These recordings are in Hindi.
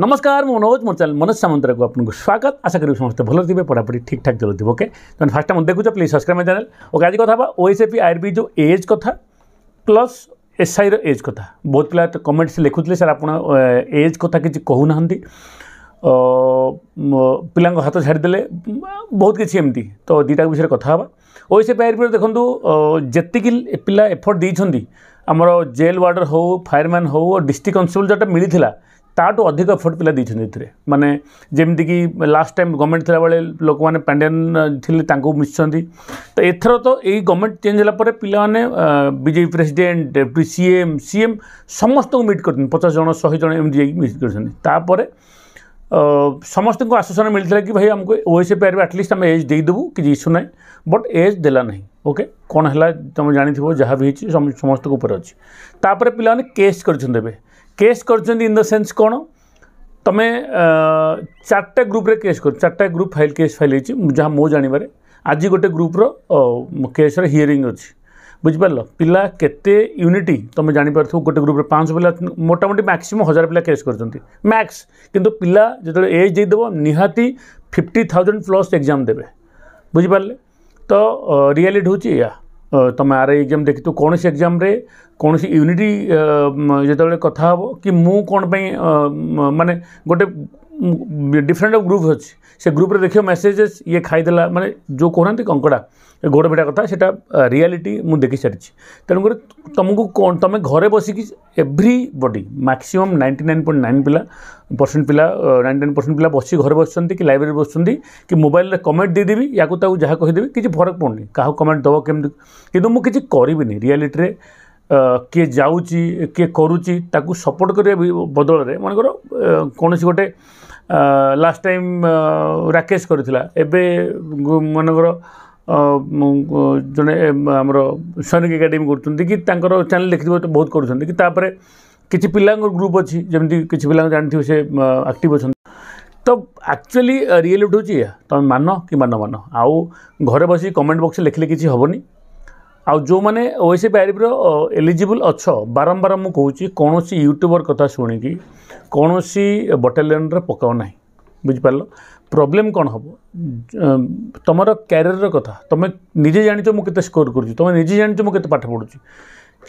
नमस्कार मनोज मोर चैनल मनोज सामंतर को आपको स्वागत आशा करूँ समस्त भल रही पढ़ापढ़ी ठीक ठाक चलो थी ओके तो फास्ट टाइम देखु please subscribe my channel okay आज कथा ओ एस एफ आई जो एज कथ प्लस एस आई रज कथ बहुत पिला तो कमेंट कमेंट्स लिखुते सर आप एज कथ कि कहूना पिला हाथ छाड़देले बहुत किसी एमती तो दुटा विषय कथा O S F I R देखो जी पिला एफर्ट दे आमर जेल वार्डर हो फायरमैन हो डिस्ट्रिक्ट कन्स्टेबल जो मिलता ତାଠୁ ଅଧିକ ଏଫର୍ଟ ପିଲା ଦେଇଛନ୍ତି ଏଥିରେ ମାନେ ଯେମିତିକି ଲାଷ୍ଟ ଟାଇମ୍ ଗଭର୍ଣ୍ଣମେଣ୍ଟ ଥିଲାବେଳେ ଲୋକମାନେ ପାଣ୍ଡିଆନ ଥିଲେ ତାଙ୍କୁ ମିଶିଛନ୍ତି ତ ଏଥର ତ ଏଇ ଗଭର୍ଣ୍ଣମେଣ୍ଟ ଚେଞ୍ଜ ହେଲା ପରେ ପିଲାମାନେ BJP president deputy CM CM ସମସ୍ତଙ୍କୁ ମିଟ୍ କରିଛନ୍ତି ପଚାଶ ଜଣ ଶହେ ଜଣ ଏମିତି ଯାଇକି ମିଟ୍ କରିଛନ୍ତି ତାପରେ समस्त को आश्वासन मिलता कि भाई आमको ओएसएफ आर आटलिस्ट आम एज देदेबू किसी इश्यू ना बट एज देना ओके कौन है तुम जाथ जहाँ भी समस्त अच्छे पे केस कर केस कर इन द सेन्स कौन तुम्हें चार्टा ग्रुप्रे केस कर चार्टा ग्रुप फाइल केस फाइल होती जहाँ मो जानवे आज गोटे ग्रुप्र केस्र हिअरी अच्छी बुझिपाल पिला केूनिट तुम जापार गोटे ग्रुप पाँच पिला मोटामोटी मैक्सीम हजार पिला केस कर मैक्स कितु पिला जो एज देदेव निहाती फिफ्टी थाउजेंड प्लस एग्जाम दे बुझिपारे तो रियालीट हूँ या तुम आर एग्जाम देख तो कौन से एक्जाम कौन सी यूनिट जो कथ कि मुँह कौन पर मानने गोटे डिफरेन्ट ग्रुप अच्छे से ग्रुप देखियो मेसेजेस ये खाई मैंने जो कहना कंकड़ा गोड़ भिड़ा कथा से रियाली मुझे देखी सारी तेणुक तुमको कौन तुम्हें घरे बसिक एव्री बडी मैक्सीम नाइंटी नाइन पॉइंट नाइन पिला परसेंट पिला नाइंटी नाइन परसेंट पिला बस घर बस कि लाइब्रेरी बस कि मोबाइल में कमेंट देदेवि या जहाँ कहीदेवी किसी फरक पड़े क्या कमेंट दब के कि मुझे करी रियाली किए जाऊँ किए करुच्ची सपोर्ट करने बदल मनकर कौन गोटे ଲାଷ୍ଟ ଟାଇମ୍ ରାକେଶ କରିଥିଲା ଏବେ ମନେକର ଜଣେ ଆମର ସୈନିକ ଏକାଡେମୀ କରୁଛନ୍ତି କି ତାଙ୍କର ଚ୍ୟାନେଲ୍ ଦେଖିଥିବ ବହୁତ କରୁଛନ୍ତି କି ତାପରେ କିଛି ପିଲାଙ୍କ ଗ୍ରୁପ୍ ଅଛି ଯେମିତି କିଛି ପିଲାଙ୍କୁ ଜାଣିଥିବେ ସେ ଆକ୍ଟିଭ୍ ଅଛନ୍ତି ତ ଆକ୍ଚୁଆଲି ରିଏଲିଟି ହେଉଛି ଏହା ତୁମେ ମାନ କି ମାନ ମାନ ଆଉ ଘରେ ବସି କମେଣ୍ଟ ବକ୍ସରେ ଲେଖିଲେ କିଛି ହେବନି ଆଉ ଯେଉଁମାନେ ଓଏସି ପାଇରିପର ଏଲିଜିବୁଲ୍ ଅଛ ବାରମ୍ବାର ମୁଁ କହୁଛି କୌଣସି ୟୁଟ୍ୟୁବର କଥା ଶୁଣିକି କୌଣସି ବଟାଲିୟନରେ ପକାଅ ନାହିଁ ବୁଝିପାରିଲ ପ୍ରୋବ୍ଲେମ୍ କ'ଣ ହେବ ତୁମର କ୍ୟାରିୟରର କଥା ତୁମେ ନିଜେ ଜାଣିଛ ମୁଁ କେତେ ସ୍କୋର୍ କରୁଛି ତୁମେ ନିଜେ ଜାଣିଛ ମୁଁ କେତେ ପାଠ ପଢ଼ୁଛି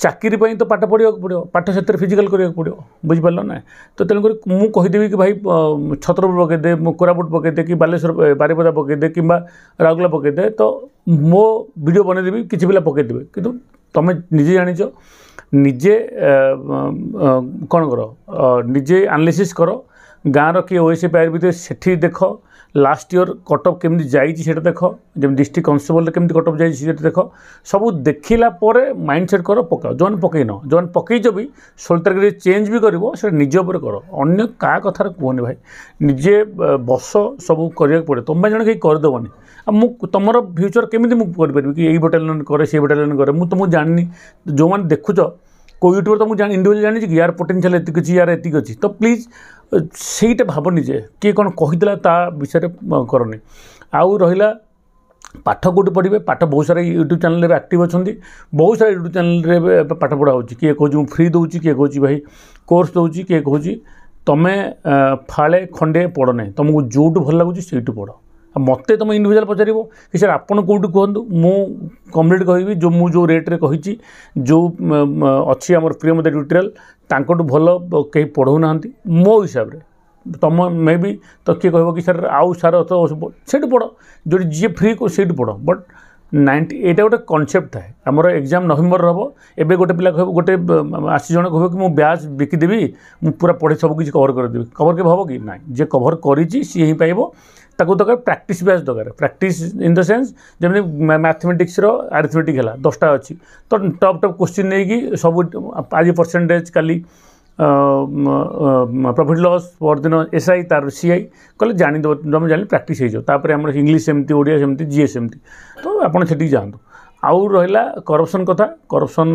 ଚାକିରି ପାଇଁ ତ ପାଠ ପଢ଼ିବାକୁ ପଡ଼ିବ ପାଠ ସେଥିରେ ଫିଜିକାଲ୍ କରିବାକୁ ପଡ଼ିବ ବୁଝିପାରିଲ ନା ତ ତେଣୁକରି ମୁଁ କହିଦେବି କି ଭାଇ ଛତ୍ରପୁର ପକାଇଦେ କୋରାପୁଟ ପକାଇଦେ କି ବାଲେଶ୍ୱର ବାରିପଦା ପକାଇଦେ କିମ୍ବା ରାଉରକେଲା ପକାଇଦେ ତ ମୋ ଭିଡ଼ିଓ ବନେଇଦେବି କିଛି ପିଲା ପକାଇଦେବେ କିନ୍ତୁ ତୁମେ ନିଜେ ଜାଣିଛ ନିଜେ କ'ଣ କର ନିଜେ ଆନାଲିସିସ୍ କର ଗାଁର କିଏ ଓ ଓଏସି ପାଇପାରିବେ ସେଠି ଦେଖ ଲାଷ୍ଟ ଇୟର୍ କଟକ କେମିତି ଯାଇଛି ସେଇଟା ଦେଖ ଯେମିତି ଡିଷ୍ଟ୍ରିକ୍ଟ କନଷ୍ଟେବଲ୍ରେ କେମିତି କଟକ ଯାଇଛି ସେଇଟା ଦେଖ ସବୁ ଦେଖିଲା ପରେ ମାଇଣ୍ଡସେଟ୍ କର ପକାଅ ଯେଉଁମାନେ ପକେଇନ ଯେଉଁମାନେ ପକେଇଛ ବି ଷୋହଳ ତାରିଖରେ ଚେଞ୍ଜ ବି କରିବ ସେଇଟା ନିଜ ଉପରେ କର ଅନ୍ୟ କାହା କଥାରେ କୁହନି ଭାଇ ନିଜେ ବସ ସବୁ କରିବାକୁ ପଡ଼େ ତୁମେ ଜଣେ କେହି କରିଦେବନି ଆଉ ମୁଁ ତୁମର ଫ୍ୟୁଚର୍ କେମିତି ମୁଁ କରିପାରିବି କି ଏଇ ବାଟାଲିୟନ୍ କରେ ସେଇ ବାଟାଲିୟନ୍ କରେ ମୁଁ ତୁମକୁ ଜାଣିନି ଯେଉଁମାନେ ଦେଖୁଛ କେଉଁ ୟୁଟ୍ୟୁବର ତୁମକୁ ଜାଣି ଇଣ୍ଡିଭିଜୁଆଲ ଜାଣିଛି କି ୟାର ପୋଟେନସିଆଲ ଏତିକି ଅଛି ୟାର ଏତିକି ଅଛି ତ ପ୍ଲିଜ୍ ସେଇଟା ଭାବନି ଯେ କିଏ କ'ଣ କହିଦେଲା ତା ବିଷୟରେ କରନି ଆଉ ରହିଲା ପାଠ କେଉଁଠି ପଢ଼ିବେ ପାଠ ବହୁତ ସାରା ୟୁଟ୍ୟୁବ୍ ଚ୍ୟାନେଲ୍ ଏବେ ଆକ୍ଟିଭ୍ ଅଛନ୍ତି ବହୁତ ସାରା ୟୁଟ୍ୟୁବ୍ ଚ୍ୟାନେଲ୍ରେ ଏବେ ପାଠ ପଢ଼ା ହେଉଛି କିଏ କହୁଛି ମୁଁ ଫ୍ରି ଦେଉଛି କିଏ କହୁଛି ଭାଇ କୋର୍ସ ଦେଉଛି କିଏ କହୁଛି ତୁମେ ଫାଳେ ଖଣ୍ଡେ ପଢ଼ ନାହିଁ ତୁମକୁ ଯେଉଁଠୁ ଭଲ ଲାଗୁଛି ସେଇଠୁ ପଢ଼ मत तुम इंडिजुआल पचार कि सर आप कौटी कहतु मु कम्प्लीट कह जो मुझे जो रेट्रे जो अच्छी आम प्रियमता ट्यूटोरियल ट्यूटोरीयल भल कहीं पढ़ऊ ना मो हिसाब से तुम मे भी तो किए कह कि सर आउ सार सेठ पढ़ जो जी फ्री को सीट पढ़ बट नाइंटी एटा गोटे कनसेप्ट थाए आम एग्जाम नवेम्बर हम एवं गोटे पिला कह गए आसी जन कह कि ब्याज बिकिदेवी मुझे पढ़े सबकि कवर करदेवी कवर के हम कि ना जे कभर करी ताको दर प्राक्ट बैच दरकार प्राक्ट इन द सेन्स जमी मैथमेटिक्स आरिथमेटिक है दसटा अच्छी तो टप टप क्वेश्चन नहीं कि सब आज परसेंटेज का प्रफिट लस पर एस आई तार सी आई कह जानद जब जान प्राक्ट होपर आम इंग्लीश सेमती ओडिया सेमती जीएस एमती तो आपड़ से जातु आउ रहा करपसन कथा करपसन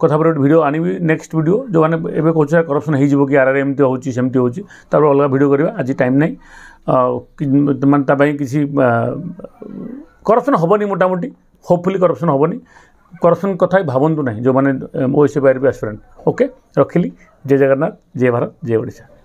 কথাपर गोटे भिड आनबि नेक्स्ट भिड जो मैंने एवं कौन करप्सन हो कि आर आर एमती होमती हो तार अलग भिड करवा आज टाइम ना मैं किसी करप्सन हेनी मोटामोटी होपफुली करप्सन हेनी करप्सन कथा भावतु ना जो मैंने ओ एस एफ आर भी आस्पिरेन्ट ओके रखिली जय जगन्नाथ जय भारत जय ओडा